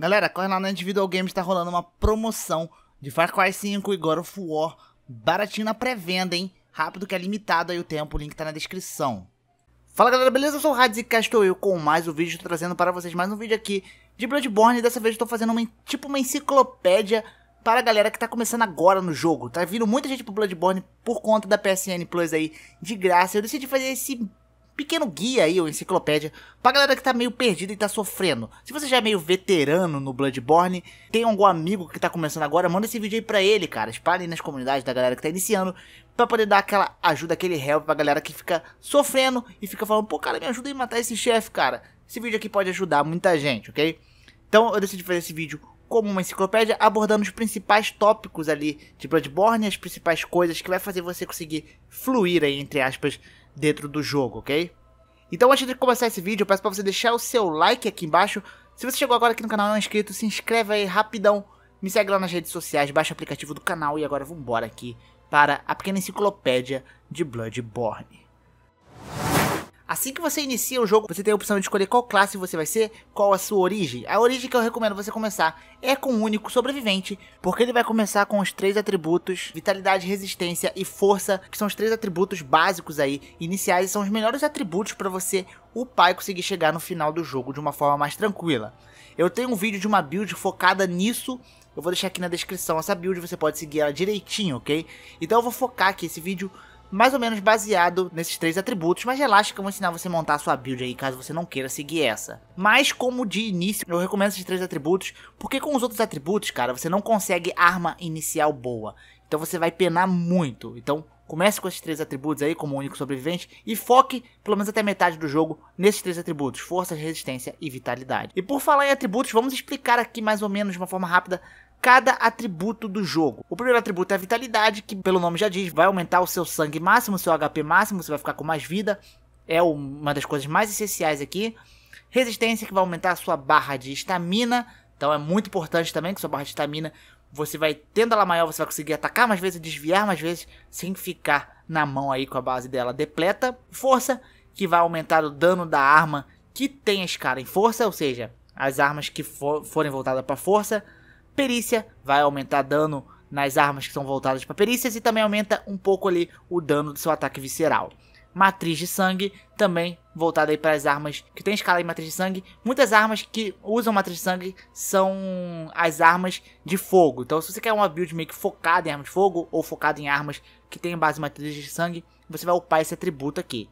Galera, corre lá na Individual Games, tá rolando uma promoção de Far Cry 5 e God of War, baratinho na pré-venda, hein? Rápido que é limitado aí o tempo, o link tá na descrição. Fala galera, beleza? Eu sou o Radz e cá estou eu com mais um vídeo, trazendo para vocês mais um vídeo aqui de Bloodborne. Dessa vez eu tô fazendo uma, tipo uma enciclopédia para a galera que tá começando agora no jogo. Tá vindo muita gente pro Bloodborne por conta da PSN Plus aí de graça. Eu decidi fazer esse pequeno guia aí, ou enciclopédia, pra galera que tá meio perdida e tá sofrendo. Se você já é meio veterano no Bloodborne, tem algum amigo que tá começando agora, manda esse vídeo aí pra ele, cara. Espalhe nas comunidades da galera que tá iniciando, pra poder dar aquela ajuda, aquele help pra galera que fica sofrendo e fica falando, pô, cara, me ajuda a matar esse chefe, cara. Esse vídeo aqui pode ajudar muita gente, ok? Então eu decidi fazer esse vídeo como uma enciclopédia, abordando os principais tópicos ali de Bloodborne, as principais coisas que vai fazer você conseguir fluir aí, entre aspas, dentro do jogo, ok? Então antes de começar esse vídeo, eu peço para você deixar o seu like aqui embaixo. Se você chegou agora aqui no canal e não é inscrito, se inscreve aí rapidão. Me segue lá nas redes sociais, baixa o aplicativo do canal e agora vambora aqui para a pequena enciclopédia de Bloodborne. Assim que você inicia o jogo, você tem a opção de escolher qual classe você vai ser, qual a sua origem. A origem que eu recomendo você começar é com o único sobrevivente, porque ele vai começar com os três atributos, vitalidade, resistência e força, que são os três atributos básicos aí, iniciais, e são os melhores atributos para você upar e conseguir chegar no final do jogo de uma forma mais tranquila. Eu tenho um vídeo de uma build focada nisso, eu vou deixar aqui na descrição essa build, você pode seguir ela direitinho, ok? Então eu vou focar aqui esse vídeo mais ou menos baseado nesses três atributos, mas relaxa que eu vou ensinar você a montar a sua build aí, caso você não queira seguir essa. Mas como de início, eu recomendo esses três atributos, porque com os outros atributos, cara, você não consegue arma inicial boa. Então você vai penar muito. Então comece com esses três atributos aí como único sobrevivente e foque pelo menos até metade do jogo nesses três atributos: força, resistência e vitalidade. E por falar em atributos, vamos explicar aqui mais ou menos de uma forma rápida cada atributo do jogo. O primeiro atributo é a vitalidade, que pelo nome já diz, vai aumentar o seu sangue máximo, o seu HP máximo, você vai ficar com mais vida. É uma das coisas mais essenciais aqui. Resistência, que vai aumentar a sua barra de estamina. Então é muito importante também que sua barra de estamina, você vai tendo ela maior, você vai conseguir atacar mais vezes, desviar mais vezes, sem ficar na mão aí com a base dela depleta. Força, que vai aumentar o dano da arma que tem a escala em força, ou seja, as armas que for, forem voltadas para força perícia, vai aumentar dano nas armas que são voltadas para perícias e também aumenta um pouco ali o dano do seu ataque visceral. Matriz de sangue, também voltada aí para as armas que tem escala em matriz de sangue. Muitas armas que usam matriz de sangue são as armas de fogo. Então, se você quer uma build meio que focada em armas de fogo ou focada em armas que tem base matriz de sangue, você vai upar esse atributo aqui.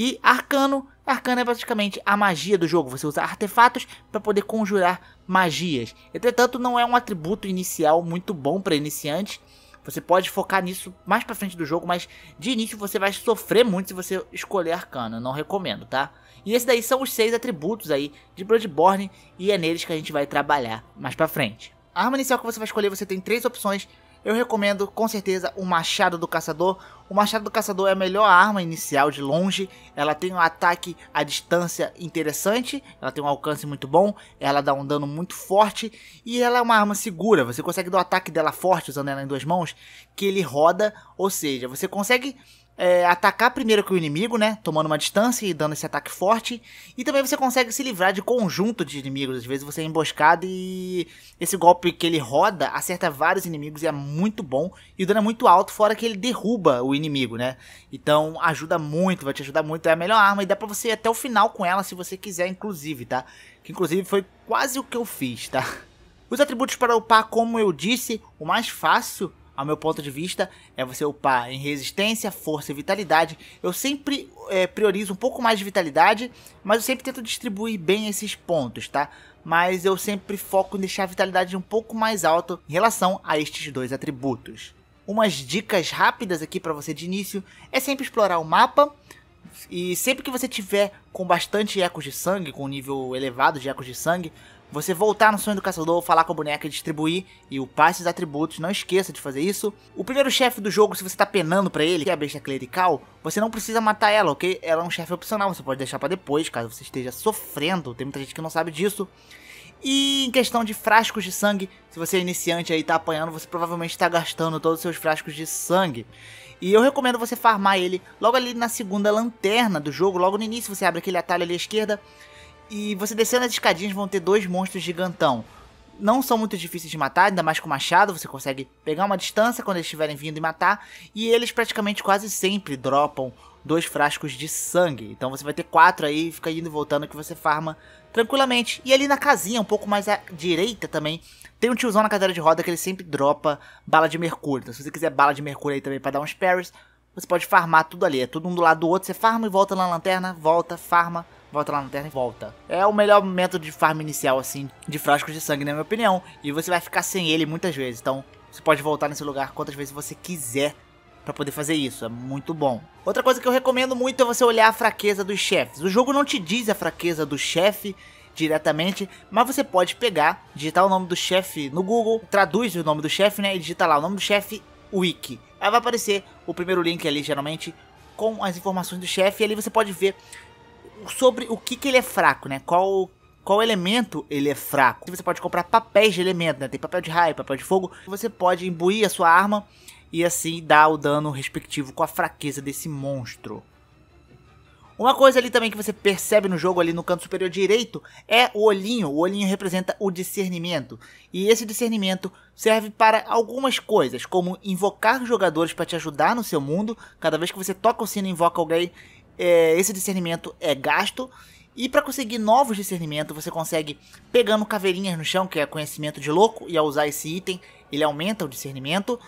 E arcano, arcano é praticamente a magia do jogo. Você usa artefatos para poder conjurar magias. Entretanto, não é um atributo inicial muito bom para iniciantes. Você pode focar nisso mais para frente do jogo, mas de início você vai sofrer muito se você escolher arcano. não recomendo, tá? E esses daí são os seis atributos aí de Bloodborne e é neles que a gente vai trabalhar mais para frente. A arma inicial que você vai escolher, você tem três opções eu recomendo com certeza o Machado do Caçador. O Machado do Caçador é a melhor arma inicial de longe, ela tem um ataque à distância interessante, ela tem um alcance muito bom, ela dá um dano muito forte e ela é uma arma segura, você consegue dar o um ataque dela forte usando ela em duas mãos, que ele roda, ou seja, você consegue é, atacar primeiro com o inimigo, né? Tomando uma distância e dando esse ataque forte. E também você consegue se livrar de conjunto de inimigos. Às vezes você é emboscado e esse golpe que ele roda acerta vários inimigos e é muito bom. E o dano é muito alto, fora que ele derruba o inimigo, né? Então ajuda muito, vai te ajudar muito. É a melhor arma e dá pra você ir até o final com ela se você quiser, inclusive, tá? Que inclusive foi quase o que eu fiz, tá? Os atributos para upar, como eu disse, o mais fácil ao meu ponto de vista, é você upar em resistência, força e vitalidade. Eu sempre é, priorizo um pouco mais de vitalidade, mas eu sempre tento distribuir bem esses pontos, tá? Mas eu sempre foco em deixar a vitalidade um pouco mais alta em relação a estes dois atributos. Umas dicas rápidas aqui para você de início é sempre explorar o mapa, e sempre que você tiver com bastante ecos de sangue, com nível elevado de ecos de sangue, você voltar no sonho do caçador, falar com a boneca e distribuir, e upar esses atributos, não esqueça de fazer isso. O primeiro chefe do jogo, se você tá penando para ele, que é a besta clerical, você não precisa matar ela, ok? Ela é um chefe opcional, você pode deixar para depois, caso você esteja sofrendo, tem muita gente que não sabe disso. E em questão de frascos de sangue, se você é iniciante aí e tá apanhando, você provavelmente está gastando todos os seus frascos de sangue. E eu recomendo você farmar ele logo ali na segunda lanterna do jogo, logo no início você abre aquele atalho ali à esquerda, e você descendo as escadinhas vão ter dois monstros gigantão. Não são muito difíceis de matar, ainda mais com machado, você consegue pegar uma distância quando eles estiverem vindo e matar. E eles praticamente quase sempre dropam dois frascos de sangue. Então você vai ter quatro aí, fica indo e voltando que você farma tranquilamente. E ali na casinha, um pouco mais à direita também, tem um tiozão na cadeira de roda que ele sempre dropa bala de mercúrio. Então se você quiser bala de mercúrio aí também para dar uns parries, você pode farmar tudo ali. É tudo um do lado do outro, você farma e volta na lanterna, volta, farma volta lá na terra e volta. É o melhor método de farm inicial, assim, de frascos de sangue, na minha opinião. E você vai ficar sem ele muitas vezes, então você pode voltar nesse lugar quantas vezes você quiser para poder fazer isso, é muito bom. Outra coisa que eu recomendo muito é você olhar a fraqueza dos chefes. O jogo não te diz a fraqueza do chefe diretamente, mas você pode pegar, digitar o nome do chefe no Google, traduz o nome do chefe, né, e digita lá o nome do chefe Wiki. Aí vai aparecer o primeiro link ali, geralmente, com as informações do chefe, e ali você pode ver sobre o que, que ele é fraco, né? Qual qual elemento ele é fraco. Você pode comprar papéis de elemento, né? Tem papel de raio, papel de fogo. Você pode imbuir a sua arma e assim dar o dano respectivo com a fraqueza desse monstro. Uma coisa ali também que você percebe no jogo ali no canto superior direito é o olhinho. O olhinho representa o discernimento. E esse discernimento serve para algumas coisas, como invocar jogadores para te ajudar no seu mundo. Cada vez que você toca o sino, invoca alguém é, esse discernimento é gasto. E para conseguir novos discernimentos, você consegue pegando caveirinhas no chão, que é conhecimento de louco, e ao usar esse item, ele aumenta o discernimento.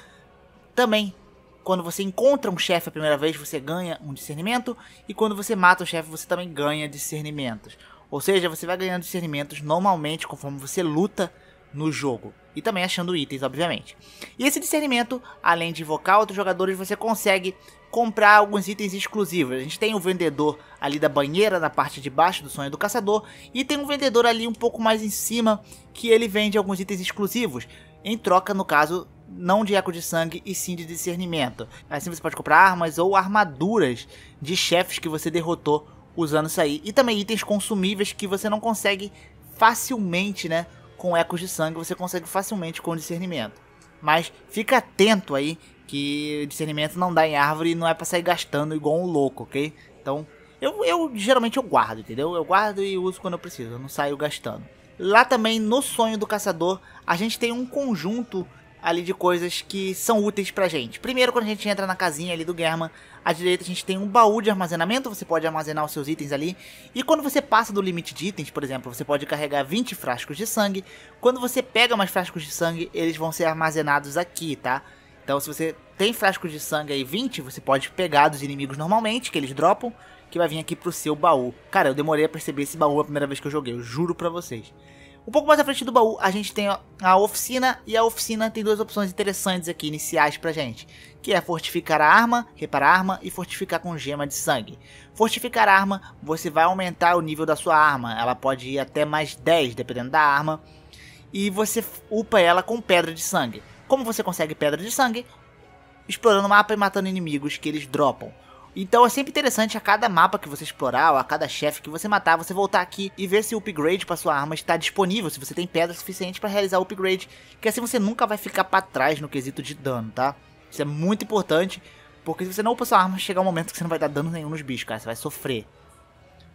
Também, quando você encontra um chefe a primeira vez, você ganha um discernimento, e quando você mata o chefe, você também ganha discernimentos. Ou seja, você vai ganhando discernimentos normalmente conforme você luta no jogo. E também achando itens, obviamente. E esse discernimento, além de invocar outros jogadores, você consegue comprar alguns itens exclusivos. A gente tem o um vendedor ali da banheira, na parte de baixo do sonho do caçador, e tem um vendedor ali um pouco mais em cima, que ele vende alguns itens exclusivos, em troca, no caso, não de eco de sangue e sim de discernimento. Assim você pode comprar armas ou armaduras de chefes que você derrotou usando isso aí, e também itens consumíveis que você não consegue facilmente, né? com ecos de sangue você consegue facilmente com discernimento. Mas fica atento aí que discernimento não dá em árvore e não é pra sair gastando igual um louco, ok? Então, eu, eu geralmente eu guardo, entendeu? Eu guardo e uso quando eu preciso, eu não saio gastando. Lá também no sonho do caçador, a gente tem um conjunto ali de coisas que são úteis pra gente. Primeiro, quando a gente entra na casinha ali do Germa, à direita a gente tem um baú de armazenamento, você pode armazenar os seus itens ali. E quando você passa do limite de itens, por exemplo, você pode carregar 20 frascos de sangue. Quando você pega mais frascos de sangue, eles vão ser armazenados aqui, tá? Então se você tem frascos de sangue aí 20, você pode pegar dos inimigos normalmente, que eles dropam, que vai vir aqui pro seu baú. Cara, eu demorei a perceber esse baú a primeira vez que eu joguei, eu juro pra vocês. Um pouco mais à frente do baú, a gente tem a oficina, e a oficina tem duas opções interessantes aqui, iniciais pra gente, que é fortificar a arma, reparar a arma e fortificar com gema de sangue. Fortificar a arma, você vai aumentar o nível da sua arma, ela pode ir até mais 10, dependendo da arma, e você upa ela com pedra de sangue. Como você consegue pedra de sangue? Explorando o mapa e matando inimigos que eles dropam. Então é sempre interessante a cada mapa que você explorar, ou a cada chefe que você matar, você voltar aqui e ver se o upgrade para sua arma está disponível, se você tem pedra suficiente para realizar o upgrade, que assim você nunca vai ficar para trás no quesito de dano, tá? Isso é muito importante, porque se você não upa sua arma, chegar um momento que você não vai dar dano nenhum nos bichos, cara, você vai sofrer.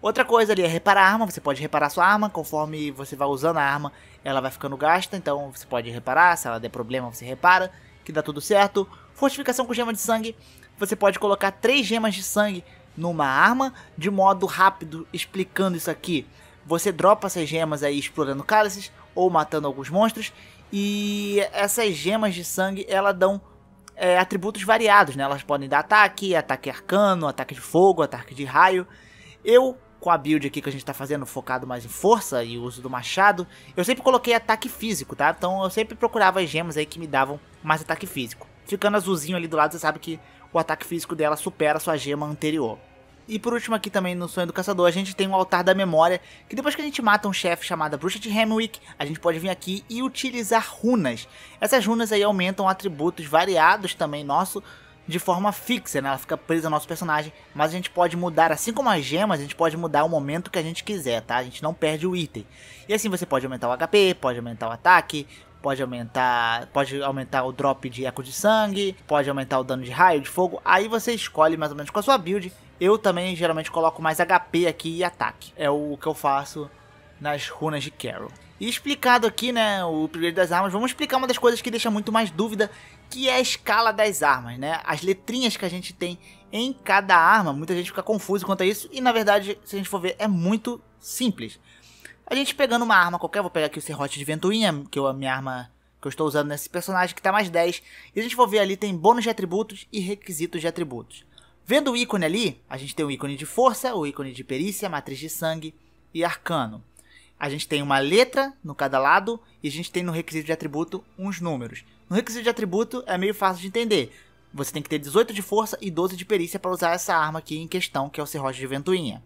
Outra coisa ali é reparar a arma, você pode reparar sua arma, conforme você vai usando a arma, ela vai ficando gasta, então você pode reparar, se ela der problema você repara, que dá tudo certo. Fortificação com gema de sangue, você pode colocar três gemas de sangue numa arma, de modo rápido explicando isso aqui. Você dropa essas gemas aí explorando cálices ou matando alguns monstros, e essas gemas de sangue elas dão é, atributos variados, né? Elas podem dar ataque, ataque arcano, ataque de fogo, ataque de raio. Eu, com a build aqui que a gente tá fazendo, focado mais em força e uso do machado, eu sempre coloquei ataque físico, tá? Então eu sempre procurava as gemas aí que me davam mais ataque físico. Ficando azulzinho ali do lado, você sabe que o ataque físico dela supera a sua gema anterior. E por último aqui também no Sonho do Caçador, a gente tem o um Altar da Memória, que depois que a gente mata um chefe chamado Bruxa de Hemwick, a gente pode vir aqui e utilizar runas. Essas runas aí aumentam atributos variados também nosso, de forma fixa, né? Ela fica presa ao nosso personagem, mas a gente pode mudar, assim como as gemas, a gente pode mudar o momento que a gente quiser, tá? A gente não perde o item. E assim você pode aumentar o HP, pode aumentar o ataque, pode aumentar, pode aumentar o drop de eco de sangue, pode aumentar o dano de raio, de fogo. Aí você escolhe mais ou menos com a sua build. Eu também geralmente coloco mais HP aqui e ataque. É o que eu faço nas runas de Carol. E explicado aqui, né, o upgrade das armas, vamos explicar uma das coisas que deixa muito mais dúvida, que é a escala das armas, né? As letrinhas que a gente tem em cada arma, muita gente fica confuso quanto a isso, e na verdade, se a gente for ver, é muito simples. A gente pegando uma arma qualquer, vou pegar aqui o serrote de ventoinha, que é a minha arma que eu estou usando nesse personagem, que tá mais 10. E a gente vai ver ali, tem bônus de atributos e requisitos de atributos. Vendo o ícone ali, a gente tem o ícone de força, o ícone de perícia, matriz de sangue e arcano. A gente tem uma letra no cada lado e a gente tem no requisito de atributo uns números. No requisito de atributo é meio fácil de entender. Você tem que ter 18 de força e 12 de perícia para usar essa arma aqui em questão, que é o serrote de ventoinha.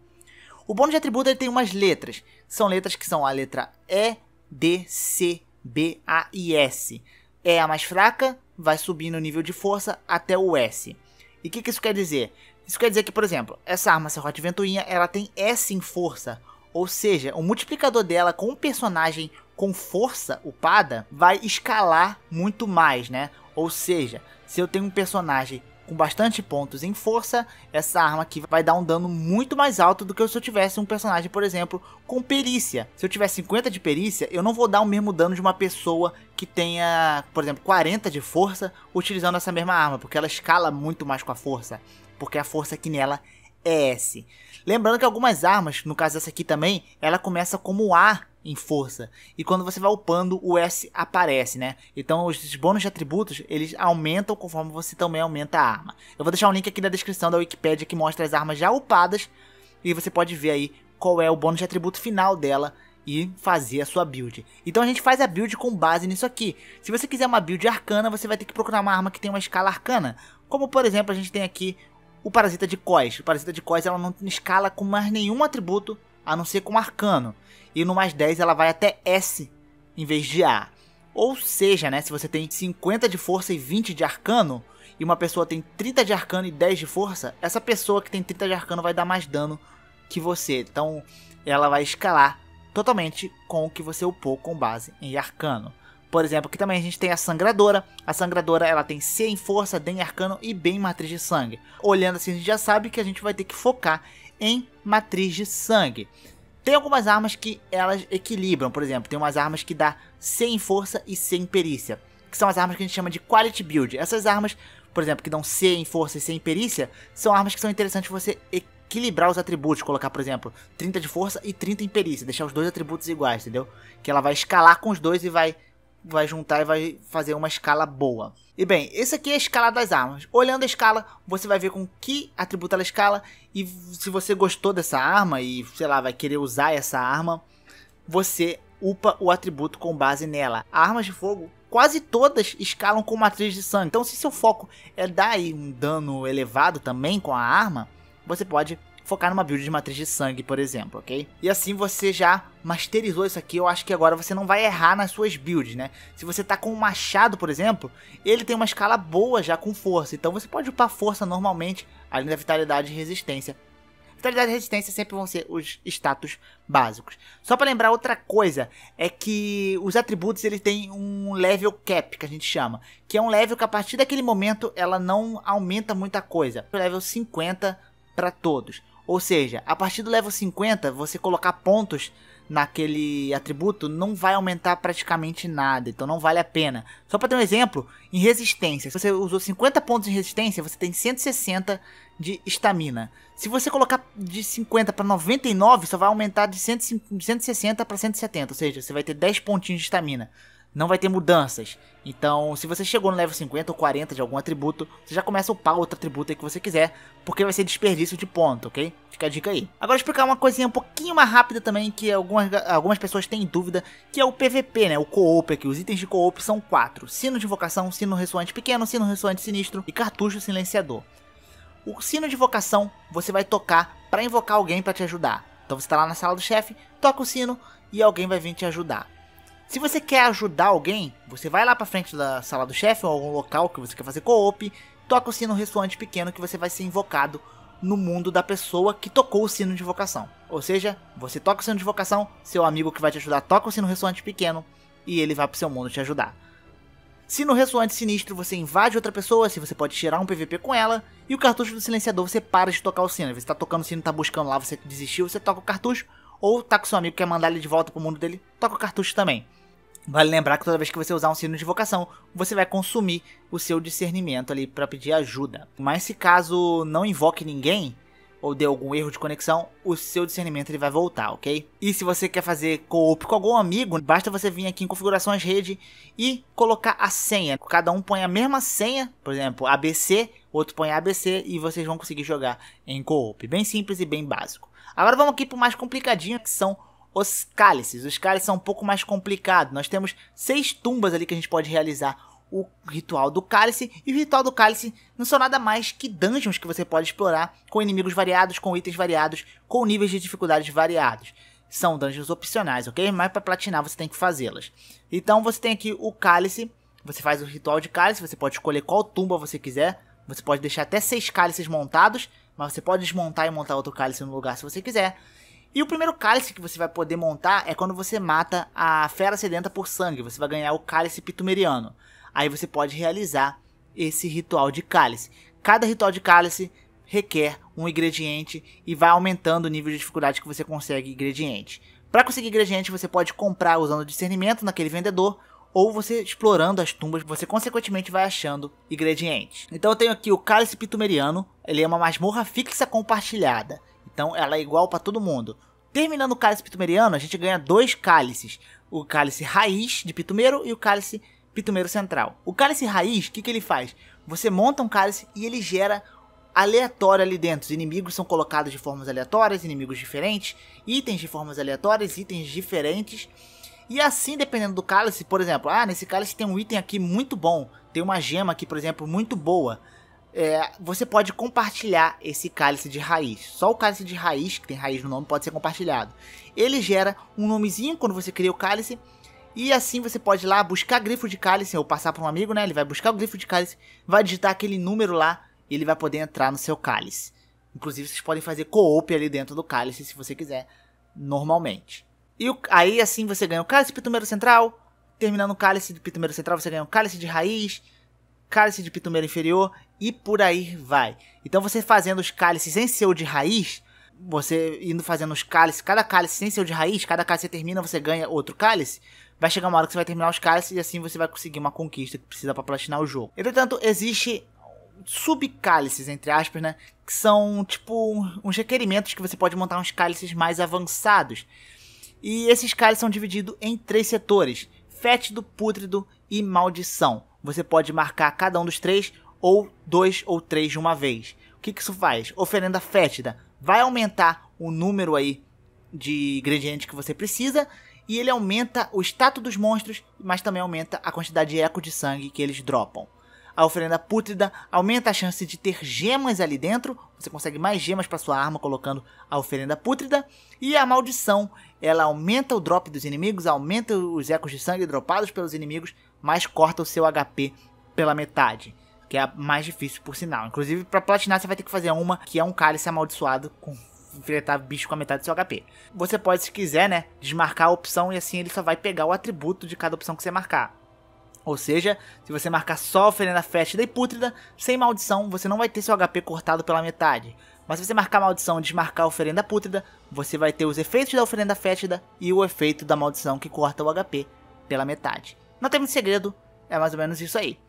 O bônus de atributo ele tem umas letras. São letras que são a letra E, D, C, B, A e S. é a mais fraca, vai subindo o nível de força até o S. E o que, que isso quer dizer? Isso quer dizer que, por exemplo, essa arma Serrote Ventoinha, ela tem S em força. Ou seja, o multiplicador dela com um personagem com força upada vai escalar muito mais, né? Ou seja, se eu tenho um personagem com bastante pontos em força, essa arma aqui vai dar um dano muito mais alto do que se eu tivesse um personagem, por exemplo, com perícia. Se eu tiver 50 de perícia, eu não vou dar o mesmo dano de uma pessoa que tenha, por exemplo, 40 de força utilizando essa mesma arma, porque ela escala muito mais com a força, porque a força aqui nela ES. Lembrando que algumas armas, no caso dessa aqui também, ela começa como A em força. E quando você vai upando, o S aparece, né? Então os bônus de atributos, eles aumentam conforme você também aumenta a arma. Eu vou deixar um link aqui na descrição da Wikipedia que mostra as armas já upadas. E você pode ver aí qual é o bônus de atributo final dela e fazer a sua build. Então a gente faz a build com base nisso aqui. Se você quiser uma build arcana, você vai ter que procurar uma arma que tem uma escala arcana. Como por exemplo, a gente tem aqui o parasita de Kos. O parasita de Kos ela não escala com mais nenhum atributo a não ser com arcano. E no mais 10 ela vai até S em vez de A. Ou seja, né, se você tem 50 de força e 20 de arcano, e uma pessoa tem 30 de arcano e 10 de força, essa pessoa que tem 30 de arcano vai dar mais dano que você. Então ela vai escalar totalmente com o que você upou com base em arcano. Por exemplo, aqui também a gente tem a Sangradora. A Sangradora ela tem C em Força, D em Arcano e B em Matriz de Sangue. Olhando assim, a gente já sabe que a gente vai ter que focar em Matriz de Sangue. Tem algumas armas que elas equilibram, por exemplo, tem umas armas que dá C em Força e C em Perícia. Que são as armas que a gente chama de Quality Build. Essas armas, por exemplo, que dão C em Força e C em Perícia, são armas que são interessantes você equilibrar equilibrar os atributos, colocar, por exemplo, 30 de força e 30 em perícia, deixar os dois atributos iguais, entendeu? Que ela vai escalar com os dois e vai vai juntar e vai fazer uma escala boa. E bem, esse aqui é a escala das armas. Olhando a escala, você vai ver com que atributo ela escala e se você gostou dessa arma e, sei lá, vai querer usar essa arma, você upa o atributo com base nela. Armas de fogo quase todas escalam com matriz de sangue. Então, se seu foco é dar um dano elevado também com a arma, você pode focar numa build de matriz de sangue, por exemplo, ok? E assim você já masterizou isso aqui, eu acho que agora você não vai errar nas suas builds, né? Se você tá com um machado, por exemplo, ele tem uma escala boa já com força, então você pode upar força normalmente, além da vitalidade e resistência. Vitalidade e resistência sempre vão ser os status básicos. Só para lembrar outra coisa, é que os atributos ele tem um level cap, que a gente chama, que é um level que a partir daquele momento ela não aumenta muita coisa. level 50 para todos. Ou seja, a partir do level 50, você colocar pontos naquele atributo não vai aumentar praticamente nada, então não vale a pena. Só para ter um exemplo, em resistência, se você usou 50 pontos em resistência, você tem 160 de estamina. Se você colocar de 50 para 99, só vai aumentar de 160 para 170, ou seja, você vai ter 10 pontinhos de estamina não vai ter mudanças. Então, se você chegou no level 50 ou 40 de algum atributo, você já começa a upar outro atributo aí que você quiser, porque vai ser desperdício de ponto, ok? Fica a dica aí. Agora explicar uma coisinha um pouquinho mais rápida também, que algumas, algumas pessoas têm dúvida, que é o PVP, né? O co-op aqui. Os itens de co-op são quatro. Sino de vocação, sino ressoante pequeno, sino ressoante sinistro e cartucho silenciador. O sino de vocação você vai tocar para invocar alguém para te ajudar. Então você tá lá na sala do chefe, toca o sino e alguém vai vir te ajudar. Se você quer ajudar alguém, você vai lá pra frente da sala do chefe ou algum local que você quer fazer co-op, toca o sino ressoante pequeno que você vai ser invocado no mundo da pessoa que tocou o sino de invocação. Ou seja, você toca o sino de invocação, seu amigo que vai te ajudar toca o sino ressoante pequeno e ele vai pro seu mundo te ajudar. Se no ressoante sinistro, você invade outra pessoa, se você pode tirar um PVP com ela, e o cartucho do silenciador você para de tocar o sino. Você tá tocando o sino, tá buscando lá, você desistiu, você toca o cartucho, ou tá com seu amigo que quer mandar ele de volta pro mundo dele, toca o cartucho também. Vale lembrar que toda vez que você usar um sino de vocação, você vai consumir o seu discernimento ali para pedir ajuda. Mas se caso não invoque ninguém ou dê algum erro de conexão, o seu discernimento ele vai voltar, ok? E se você quer fazer co-op com algum amigo, basta você vir aqui em configurações rede e colocar a senha. Cada um põe a mesma senha, por exemplo, ABC, outro põe ABC e vocês vão conseguir jogar em co-op. Bem simples e bem básico. Agora vamos aqui para o mais complicadinho, que são os cálices. Os cálices são um pouco mais complicados. Nós temos seis tumbas ali que a gente pode realizar o ritual do cálice, e o ritual do cálice não são nada mais que dungeons que você pode explorar com inimigos variados, com itens variados, com níveis de dificuldades variados. São dungeons opcionais, ok? Mas para platinar você tem que fazê-las. Então você tem aqui o cálice, você faz o ritual de cálice, você pode escolher qual tumba você quiser, você pode deixar até seis cálices montados, mas você pode desmontar e montar outro cálice no lugar se você quiser. E o primeiro cálice que você vai poder montar é quando você mata a fera sedenta por sangue. Você vai ganhar o cálice pitumeriano. Aí você pode realizar esse ritual de cálice. Cada ritual de cálice requer um ingrediente e vai aumentando o nível de dificuldade que você consegue ingrediente. Para conseguir ingrediente, você pode comprar usando discernimento naquele vendedor ou você explorando as tumbas, você consequentemente vai achando ingredientes. Então eu tenho aqui o cálice pitumeriano, ele é uma masmorra fixa compartilhada. Então ela é igual para todo mundo. Terminando o cálice pitumeriano, a gente ganha dois cálices. O cálice raiz de pitumeiro e o cálice pitumeiro central. O cálice raiz, o que, que ele faz? Você monta um cálice e ele gera aleatório ali dentro. Os inimigos são colocados de formas aleatórias, inimigos diferentes, itens de formas aleatórias, itens diferentes. E assim, dependendo do cálice, por exemplo, ah, nesse cálice tem um item aqui muito bom, tem uma gema aqui, por exemplo, muito boa é, você pode compartilhar esse cálice de raiz. Só o cálice de raiz, que tem raiz no nome, pode ser compartilhado. Ele gera um nomezinho quando você cria o cálice. E assim você pode ir lá buscar grifo de cálice ou passar para um amigo, né? Ele vai buscar o grifo de cálice, vai digitar aquele número lá e ele vai poder entrar no seu cálice. Inclusive, vocês podem fazer co-op ali dentro do cálice se você quiser, normalmente. E o, aí assim você ganha o cálice pitumeiro central. Terminando o cálice do pitumeiro central, você ganha o cálice de raiz cálice de pitumeira inferior e por aí vai. Então você fazendo os cálices em seu de raiz, você indo fazendo os cálices, cada cálice sem seu de raiz, cada cálice você termina, você ganha outro cálice. Vai chegar uma hora que você vai terminar os cálices e assim você vai conseguir uma conquista que precisa para platinar o jogo. Entretanto, existe subcálices, entre aspas, né? Que são tipo uns requerimentos que você pode montar uns cálices mais avançados. E esses cálices são divididos em três setores: fétido, pútrido e maldição você pode marcar cada um dos três ou dois ou três de uma vez. O que, que isso faz? Oferenda fétida vai aumentar o número aí de ingredientes que você precisa e ele aumenta o status dos monstros, mas também aumenta a quantidade de eco de sangue que eles dropam. A oferenda pútrida aumenta a chance de ter gemas ali dentro, você consegue mais gemas para sua arma colocando a oferenda pútrida, e a maldição ela aumenta o drop dos inimigos, aumenta os ecos de sangue dropados pelos inimigos, mas corta o seu HP pela metade. Que é a mais difícil, por sinal. Inclusive, para platinar, você vai ter que fazer uma que é um cálice amaldiçoado com enfrentar bicho com a metade do seu HP. Você pode, se quiser, né, desmarcar a opção e assim ele só vai pegar o atributo de cada opção que você marcar. Ou seja, se você marcar só a oferenda fétida e pútrida, sem maldição, você não vai ter seu HP cortado pela metade. Mas se você marcar a maldição e desmarcar a oferenda pútrida, você vai ter os efeitos da oferenda fétida e o efeito da maldição que corta o HP pela metade. Não tem muito segredo, é mais ou menos isso aí.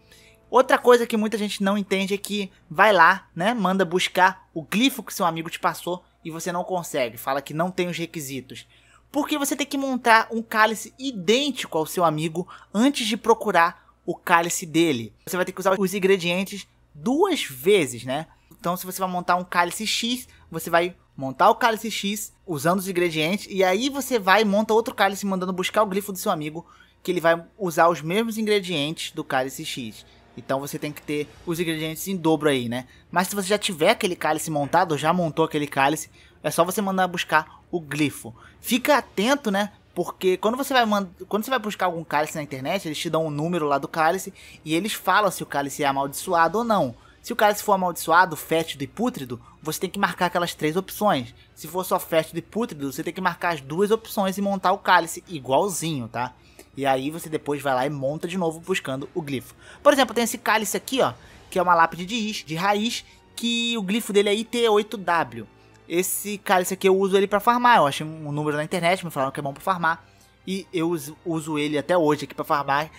Outra coisa que muita gente não entende é que vai lá, né, manda buscar o glifo que seu amigo te passou e você não consegue, fala que não tem os requisitos. Porque você tem que montar um cálice idêntico ao seu amigo antes de procurar o cálice dele. Você vai ter que usar os ingredientes duas vezes, né? Então, se você vai montar um cálice X, você vai montar o cálice X usando os ingredientes e aí você vai e monta outro cálice mandando buscar o glifo do seu amigo, que ele vai usar os mesmos ingredientes do cálice X. Então você tem que ter os ingredientes em dobro aí, né? Mas se você já tiver aquele cálice montado, já montou aquele cálice, é só você mandar buscar o glifo. Fica atento, né? Porque quando você vai mand... quando você vai buscar algum cálice na internet, eles te dão um número lá do cálice e eles falam se o cálice é amaldiçoado ou não. Se o cara se for amaldiçoado, fétido e pútrido, você tem que marcar aquelas três opções. Se for só fétido e pútrido, você tem que marcar as duas opções e montar o cálice igualzinho, tá? E aí você depois vai lá e monta de novo buscando o glifo. Por exemplo, tem esse cálice aqui, ó, que é uma lápide de, is, de raiz, que o glifo dele é IT8W. Esse cálice aqui eu uso ele para farmar, eu achei um número na internet, me falaram que é bom para farmar. E eu uso ele até hoje aqui para farmar.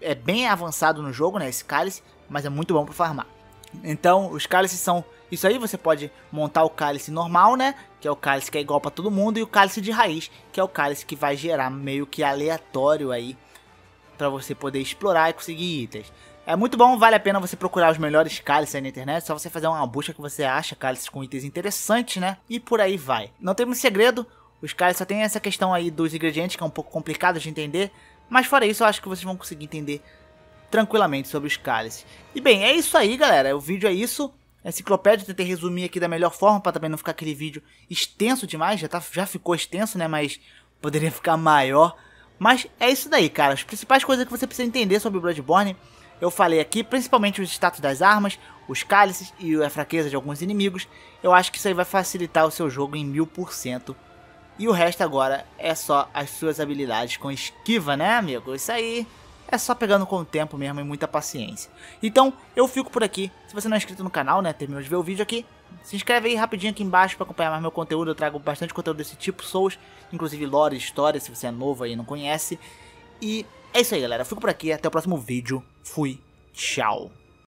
É bem avançado no jogo, né, esse cálice, mas é muito bom para farmar. Então, os cálices são isso aí. Você pode montar o cálice normal, né? Que é o cálice que é igual para todo mundo. E o cálice de raiz, que é o cálice que vai gerar meio que aleatório aí. para você poder explorar e conseguir itens. É muito bom, vale a pena você procurar os melhores cálices aí na internet. Só você fazer uma busca que você acha cálices com itens interessantes, né? E por aí vai. Não tem muito segredo. Os cálices só tem essa questão aí dos ingredientes, que é um pouco complicado de entender. Mas fora isso, eu acho que vocês vão conseguir entender tranquilamente sobre os cálices. E bem, é isso aí, galera. O vídeo é isso. A é enciclopédia tentei resumir aqui da melhor forma para também não ficar aquele vídeo extenso demais. Já, tá, já ficou extenso, né? Mas poderia ficar maior. Mas é isso daí, cara. As principais coisas que você precisa entender sobre Bloodborne eu falei aqui, principalmente os status das armas, os cálices e a fraqueza de alguns inimigos. Eu acho que isso aí vai facilitar o seu jogo em mil por cento. E o resto agora é só as suas habilidades com esquiva, né, amigo? Isso aí é só pegando com o tempo mesmo e muita paciência. Então, eu fico por aqui. Se você não é inscrito no canal, né, terminou de ver o vídeo aqui, se inscreve aí rapidinho aqui embaixo para acompanhar mais meu conteúdo. Eu trago bastante conteúdo desse tipo, Souls, inclusive lore, história, se você é novo aí e não conhece. E é isso aí, galera. Eu fico por aqui. Até o próximo vídeo. Fui. Tchau.